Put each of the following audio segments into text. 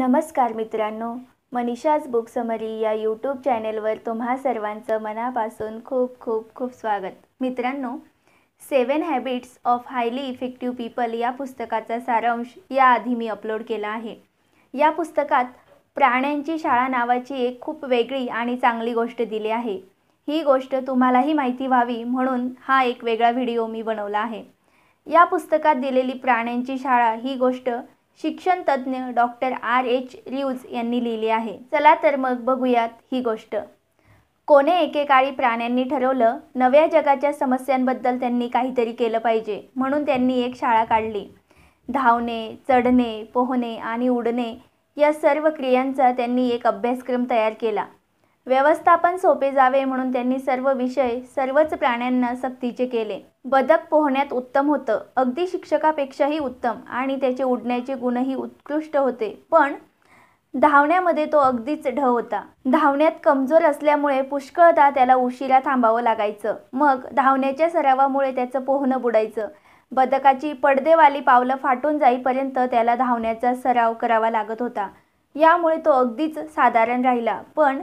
नमस्कार मित्रांनो Manisha's book summary या यूट्यूब चॅनेलवर तुम्हा सर्वांचं मनापासून खूप खूप खूप स्वागत मित्रांनो seven habits of highly effective people या पुस्तकाचा सारांश याआधी मी अपलोड केला आहे या पुस्तकात प्राण्यांची शाळा नावाची एक खूप वेगळी आणि चांगली गोष्ट दिली आहे ही गोष्ट तुम्हालाही माहिती व्हावी म्हणून हा एक वेगळा व्हिडिओ मी बनवला आहे या पुस्तकात दिलेली प्राण्यांची शाळा ही गोष्ट शिक्षण तज्ज्ञ डॉक्टर आर एच रिव्ज यांनी लिहिली आहे चला तर मग बघूयात ही गोष्ट कोणे एकेकाळी प्राण्यांनी ठरवलं नव्या जगाच्या समस्यांबद्दल त्यांनी काहीतरी केलं पाहिजे म्हणून त्यांनी एक शाळा काढली धावणे चढणे पोहणे आणि उडणे या सर्व क्रियांचा त्यांनी एक अभ्यासक्रम तयार केला व्यवस्थापन सोपे जावे म्हणून त्यांनी सर्व विषय सर्वच प्राण्यांना सक्तीचे केले बदक पोहण्यात उत्तम होतं अगदी शिक्षकापेक्षाही उत्तम आणि त्याचे उडण्याचे गुणही उत्कृष्ट होते पण धावण्यामध्ये तो अगदीच ढ होता धावण्यात कमजोर असल्यामुळे पुष्कळदा त्याला उशिरा थांबावं लागायचं मग धावण्याच्या सरावामुळे त्याचं पोहणं बुडायचं बदकाची पडदेवाली पावलं फाटून जाईपर्यंत त्याला धावण्याचा सराव करावा लागत होता यामुळे तो अगदीच साधारण राहिला पण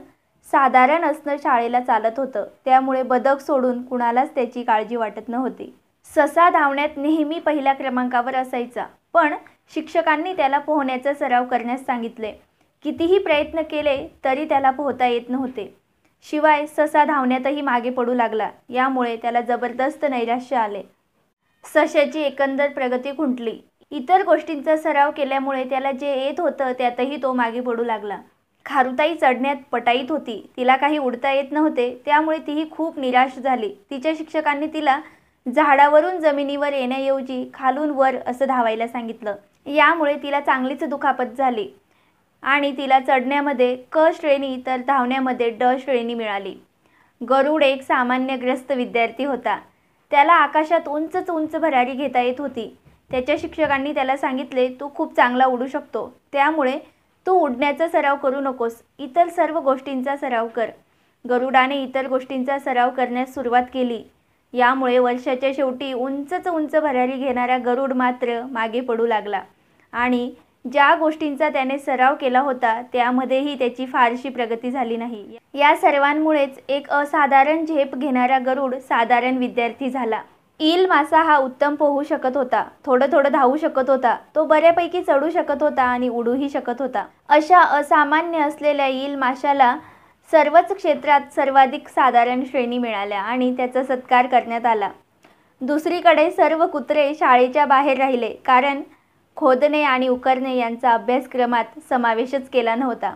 साधारण असणं शाळेला चालत होतं त्यामुळे बदक सोडून कुणालाच त्याची काळजी वाटत नव्हती ससा धावण्यात नेहमी पहिल्या क्रमांकावर असायचा पण शिक्षकांनी त्याला पोहण्याचा सराव करण्यास सांगितले कितीही प्रयत्न केले तरी त्याला पोहता येत नव्हते शिवाय ससा धावण्यातही मागे पडू लागला यामुळे त्याला जबरदस्त नैराश्य आले सशाची एकंदर प्रगती खुंटली इतर गोष्टींचा सराव केल्यामुळे त्याला जे येत होतं त्यातही तो मागे पडू लागला खारुताई चढण्यात पटाईत होती तिला काही उडता येत नव्हते त्यामुळे तीही खूप निराश झाली तिच्या शिक्षकांनी तिला झाडावरून जमिनीवर येण्याऐवजी खालून वर असं धावायला सांगितलं यामुळे तिला चांगलीच दुखापत झाली आणि तिला चढण्यामध्ये क श्रेणी तर धावण्यामध्ये ड श्रेणी मिळाली गरुड एक सामान्य विद्यार्थी होता त्याला आकाशात उंचच उंच भरारी घेता येत होती त्याच्या शिक्षकांनी त्याला सांगितले तू खूप चांगला उडू शकतो त्यामुळे तू उडण्याचा सराव करू नकोस इतर सर्व गोष्टींचा सराव कर गरुडाने इतर गोष्टींचा सराव करण्यास सुरुवात केली यामुळे वर्षाच्या शेवटी उंचच उंच भरारी घेणारा गरुड मात्र मागे पडू लागला आणि ज्या गोष्टींचा त्याने सराव केला होता त्यामध्येही त्याची फारशी प्रगती झाली नाही या सर्वांमुळेच एक असाधारण झेप घेणारा गरुड साधारण विद्यार्थी झाला ईल मासा हा उत्तम पोहू शकत होता थोडं थोडं धावू शकत होता तो बऱ्यापैकी चढू शकत होता आणि उडूही शकत होता अशा असामान्य असलेल्या ईल माशाला सर्वच क्षेत्रात सर्वाधिक साधारण श्रेणी मिळाल्या आणि त्याचा सत्कार करण्यात आला दुसरीकडे सर्व कुत्रे शाळेच्या बाहेर राहिले कारण खोदणे आणि उकरणे यांचा अभ्यासक्रमात समावेशच केला नव्हता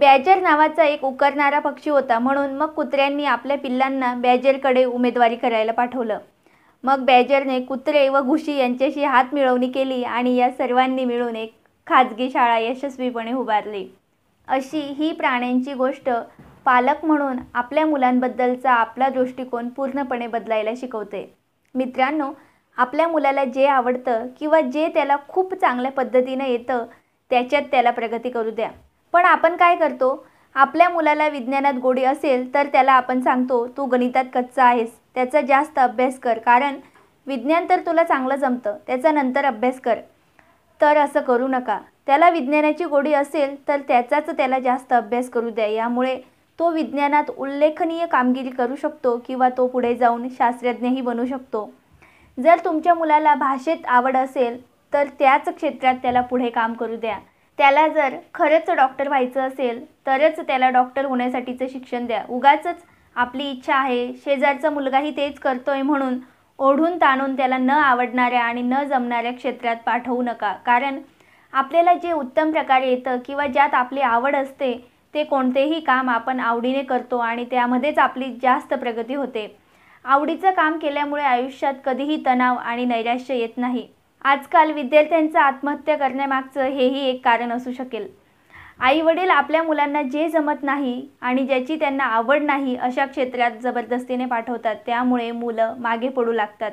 बॅजर नावाचा एक उकरणारा पक्षी होता म्हणून मग कुत्र्यांनी आपल्या पिल्लांना बॅजरकडे उमेदवारी करायला पाठवलं मग बेजरने कुत्रे व घुशी यांच्याशी हात मिळवणी केली आणि या सर्वांनी मिळून एक खाजगी शाळा यशस्वीपणे उभारली अशी ही प्राण्यांची गोष्ट पालक म्हणून आपल्या मुलांबद्दलचा आपला दृष्टिकोन पूर्णपणे बदलायला शिकवते मित्रांनो आपल्या मुलाला जे आवडतं किंवा जे त्याला खूप चांगल्या पद्धतीनं येतं त्याच्यात त्याला प्रगती करू द्या पण आपण काय करतो आपल्या मुलाला विज्ञानात गोडी असेल तर त्याला आपण सांगतो तू गणितात कच्चा आहेस त्याचा जास्त अभ्यास कर कारण विज्ञान तर तुला चांगलं जमतं त्याचा नंतर अभ्यास कर तर असं करू नका त्याला विज्ञानाची गोडी असेल तर त्याचाच त्याला जास्त अभ्यास करू द्या यामुळे तो विज्ञानात उल्लेखनीय कामगिरी करू शकतो किंवा तो पुढे जाऊन शास्त्रज्ञही बनू शकतो जर तुमच्या मुलाला भाषेत आवड असेल तर त्याच क्षेत्रात त्याला पुढे काम करू द्या त्याला जर खरंच डॉक्टर व्हायचं असेल तरच त्याला डॉक्टर होण्यासाठीचं शिक्षण द्या उगाचच आपली इच्छा आहे शेजारचा मुलगाही तेच करतोय म्हणून ओढून ताणून त्याला न आवडणाऱ्या आणि न जमणाऱ्या क्षेत्रात पाठवू नका कारण आपल्याला जे उत्तम प्रकारे येतं किंवा ज्यात आपली आवड असते ते कोणतेही काम आपण आवडीने करतो आणि त्यामध्येच आपली जास्त प्रगती होते आवडीचं काम केल्यामुळे आयुष्यात कधीही तणाव आणि नैराश्य येत नाही आजकाल विद्यार्थ्यांचं आत्महत्या करण्यामागचं हेही एक कारण असू शकेल आई वडील आपल्या मुलांना जे जमत नाही आणि ज्याची त्यांना आवड नाही अशा क्षेत्रात जबरदस्तीने पाठवतात त्यामुळे मुलं मागे पडू लागतात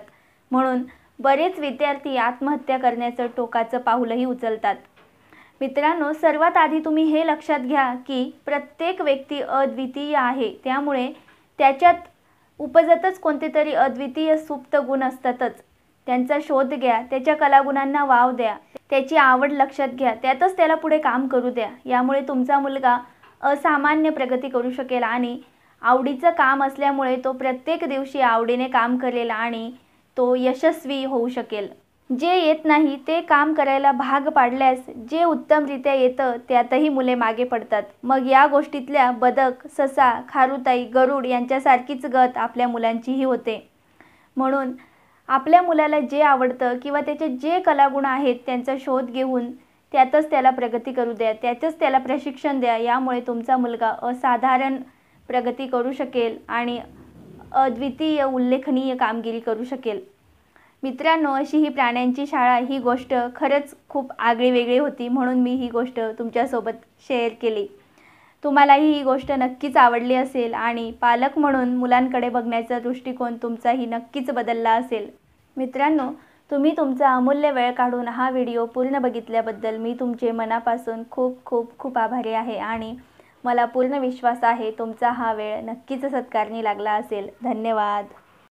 म्हणून बरेच विद्यार्थी आत्महत्या करण्याचं टोकाचं पाऊलही उचलतात मित्रांनो सर्वात आधी तुम्ही हे लक्षात घ्या की प्रत्येक व्यक्ती अद्वितीय आहे त्यामुळे त्याच्यात उपजतच कोणते तरी अद्वितीय सुप्त गुण असतातच त्यांचा शोध घ्या त्याच्या कलागुणांना वाव द्या त्याची आवड लक्षात घ्या त्यातच त्याला पुढे काम करू द्या यामुळे तुमचा मुलगा असामान्य प्रगती करू शकेल आणि आवडीचं काम असल्यामुळे तो प्रत्येक दिवशी आवडीने काम करेल आणि तो यशस्वी होऊ शकेल जे येत नाही ते काम करायला भाग पाडल्यास जे उत्तमरित्या येतं त्यातही मुले मागे पडतात मग या गोष्टीतल्या बदक ससा खारुताई गरुड यांच्यासारखीच गत आपल्या मुलांचीही होते म्हणून आपल्या मुलाला जे आवडतं किंवा त्याचे जे कलागुण आहेत त्यांचा शोध घेऊन त्यातच त्याला प्रगती करू द्या त्यातच त्याला प्रशिक्षण द्या यामुळे तुमचा मुलगा असाधारण प्रगती करू शकेल आणि अद्वितीय उल्लेखनीय कामगिरी करू शकेल मित्रांनो अशी ही प्राण्यांची शाळा ही गोष्ट खरंच खूप आगळीवेगळी होती म्हणून मी ही गोष्ट तुमच्यासोबत शेअर केली तुम्हालाही ही गोष्ट नक्कीच आवडली असेल आणि पालक म्हणून मुलांकडे बघण्याचा दृष्टिकोन तुमचाही नक्कीच बदलला असेल मित्रांनो तुम्ही तुमचा अमूल्य वेळ काढून हा व्हिडिओ पूर्ण बघितल्याबद्दल मी तुमचे मनापासून खूप खूप खूप आभारी आहे आणि मला पूर्ण विश्वास आहे तुमचा हा वेळ नक्कीच सत्कारणी लागला असेल धन्यवाद